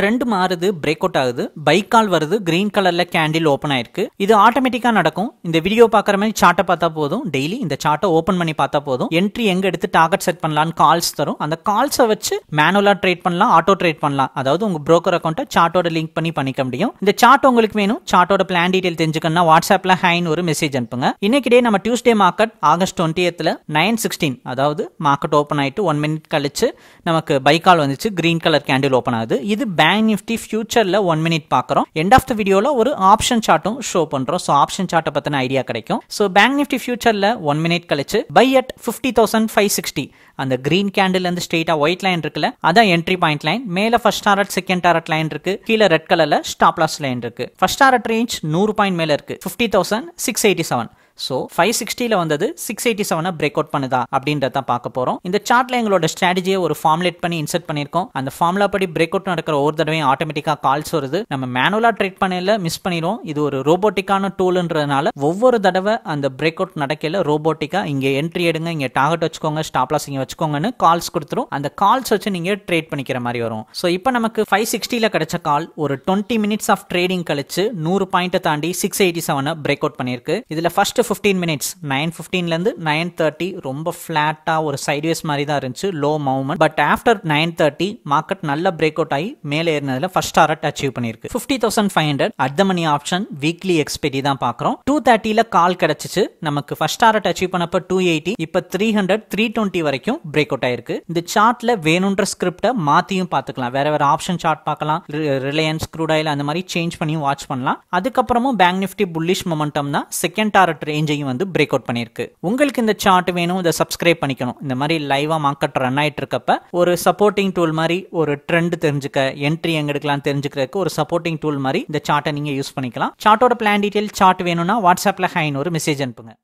trend மாறுது break out ஆகுது buy call வருது கிரீன் கலர்ல கேண்டில் ஓப்பன் ஆயிருக்கு இது ஆட்டோமேட்டிக்கா நடக்கும் இந்த வீடியோ பாக்குற மாதிரி சார்ட்டை பார்த்தா போதும் டெய்லி இந்த சார்ட்டை ஓப்பன் பண்ணி பார்த்தா போதும் என்ட்ரி எங்க எடுத்து டார்கெட் செட் பண்ணலாம்னு கால்ஸ் தரும் அந்த கால்ஸை வச்சு மேனுவலா ட்ரேட் பண்ணலாம் ஆட்டோ ட்ரேட் பண்ணலாம் அதாவது உங்க ப்ரோக்கர் அக்கௌண்ட்டை சார்ட்டோட லிங்க் பண்ணி பண்ணிக்க முடியும் இந்த சார்ட் உங்களுக்கு வேணும் சார்ட்டோட பிளான் டீடைல் தெரிஞ்சுக்கணும் வாட்ஸ்அப்ல ஹைன்னு ஒரு மெசேஜ் அனுப்புங்க இன்னைக்கு டே நம்ம டியூஸ்டே மார்க்கெட் ஆகஸ்ட் டுவெண்ட்டியத்தில் நைன் சிக்ஸ்டீன் அதாவது மார்க்கெட் ஓப்பன் ஆயிட்டு ஒன் மினிட் கழிச்சு நமக்கு பைக்கால் வந்துச்சு கிரீன் கலர் கேண்டில் ஓப்பன் ஆகுது இது பேங்க் நிஃப்டி ஃபியூச்சரில் ஒன் மினிட் பார்க்குறோம் எண்ட் ஆஃப் த வீடியோவில் ஒரு ஆப்ஷன் சார்ட்டும் ஷோ பண்ணுறோம் ஸோ ஆப்ஷன் சார்ட்டை பற்றின ஐடியா கிடைக்கும் ஸோ பேங்க் நிஃப்டி ஃபியூச்சரில் ஒன் மினிட் கழிச்சு buy at fifty thousand five sixty அந்த கிரீன் இருந்து ஸ்ட்ரெயிட்டாக ஒயிட் லைன் இருக்குல்ல அதான் என்ட்ரி பாயிண்ட் லைன் மேலே first target second target line இருக்கு கீழே ரெட் கலரில் ஸ்டாப்லாஸ் லைன் இருக்கு ஃபர்ஸ்ட் டாரட் ரேஞ்ச் நூறு பாயிண்ட் மேலே இருக்கு fifty thousand six eighty seven so five சிக்ஸ்டியில் வந்தது சிக்ஸ் எயிட்டி செவனை பிரேக் அவுட் பண்ணுதா அப்படின்றத பார்க்க போகிறோம் இந்த சார்ட்டில் எங்களோட ஸ்ட்ராட்டஜியை ஒரு ஃபார்ம்லேட் பண்ணி இன்செர்ட் பண்ணியிருக்கோம் அந்த ஃபார்முலா படி பிரேக் அவுட் நடக்கிற ஒரு தடவையும் ஆட்டோமேட்டிக்காக கால்ஸ் வருது நம்ம மேனுவலாக ட்ரேட் பண்ணல மிஸ் பண்ணிடுவோம் இது ஒரு ரோபோட்டிக்கான டூலுன்றதுனால ஒவ்வொரு தடவை அந்த பிரேக் அவுட் நடக்கல ரோபோட்டிக்காக இங்கே என்ட்ரி எடுங்க இங்கே டார்கெட் வச்சுக்கோங்க ஸ்டாப்லாஸ் இங்கே வச்சுக்கோங்கன்னு கால்ஸ் கொடுத்துரும் அந்த கால்ஸ் வச்சு நீங்கள் ட்ரேட் பண்ணிக்கிற மாதிரி வரும் ஸோ இப்போ நமக்கு ஃபைவ் சிக்ஸ்டியில் கிடைச்ச கால் ஒரு டுவெண்ட்டி மினிட்ஸ் ஆஃப் ட்ரேடிங் கழிச்சு நூறு பாயிண்ட்டை தாண்டி சிக்ஸ் எயிட்டி செவனை பிரேக் அவுட் பண்ணியிருக்கு இதில் ஃபர்ஸ்ட் ஃபிஃப்டீன் மினிட்ஸ் நைன் ஃபிஃப்டீன்லேருந்து நைன் தேர்ட்டி ரொம்ப ஃப்ளாட்டாக ஒரு சைட்வேஸ் மாதிரி தான் இருந்துச்சு low movement but after nine thirty market நல்ல பிரேக் அவுட் ஆகி மேலே ஏறினதில் ஃபர்ஸ்ட் டாரட் அச்சீவ் பண்ணியிருக்கு fifty thousand five hundred at money option weekly expiry தான் பார்க்குறோம் டூ தேர்ட்டியில் கால் கிடைச்சிச்சு நமக்கு ஃபர்ஸ்ட் டாரட் அச்சீவ் பண்ணப்போ டூ எயிட்டி இப்போ த்ரீ ஹண்ட்ரட் த்ரீ டுவெண்ட்டி வரைக்கும் பிரேக் அவுட் ஆயிருக்கு இந்த சார்ட்ல வேணுன்ற ஸ்கிரிப்டை மாற்றியும் பார்த்துக்கலாம் வேற வேற ஆப்ஷன் சார்ட் பார்க்கலாம் ரிலையன்ஸ் க்ரூட் ஆயில் அந்த மாதிரி சேஞ்ச் பண்ணியும் வாட்ச் பண்ணலாம் அதுக்கப்புறமும் பேங்க் நிஃப்டி புல்லிஷ் மொமெண்டம் தான் செகண்ட் டாரட் ரேஞ்சையும் வந்து பிரேக் அவுட் பண்ணியிருக்கு உங்களுக்கு இந்த சார்ட் வேணும் இதை சப்ஸ்கிரைப் பண்ணிக்கணும் இந்த மாதிரி லைவாக மார்க்கெட் ரன் ஆகிட்டு இருக்கப்ப ஒரு சப்போர்ட்டிங் டூல் மாதிரி ஒரு ட்ரெண்ட் தெரிஞ்சுக்க என்ட்ரி எங்க எடுக்கலாம் தெரிஞ்சுக்கிறதுக்கு ஒரு சப்போர்ட்டிங் டூல் மாதிரி இந்த சார்ட்டை நீங்கள் யூஸ் பண்ணிக்கலாம் சார்ட்டோட பிளான் டீட்டெயில் சார்ட் வேணும்னா வாட்ஸ்அப்பில் ஹைன்னு ஒரு மெசேஜ் அனுப்புங்க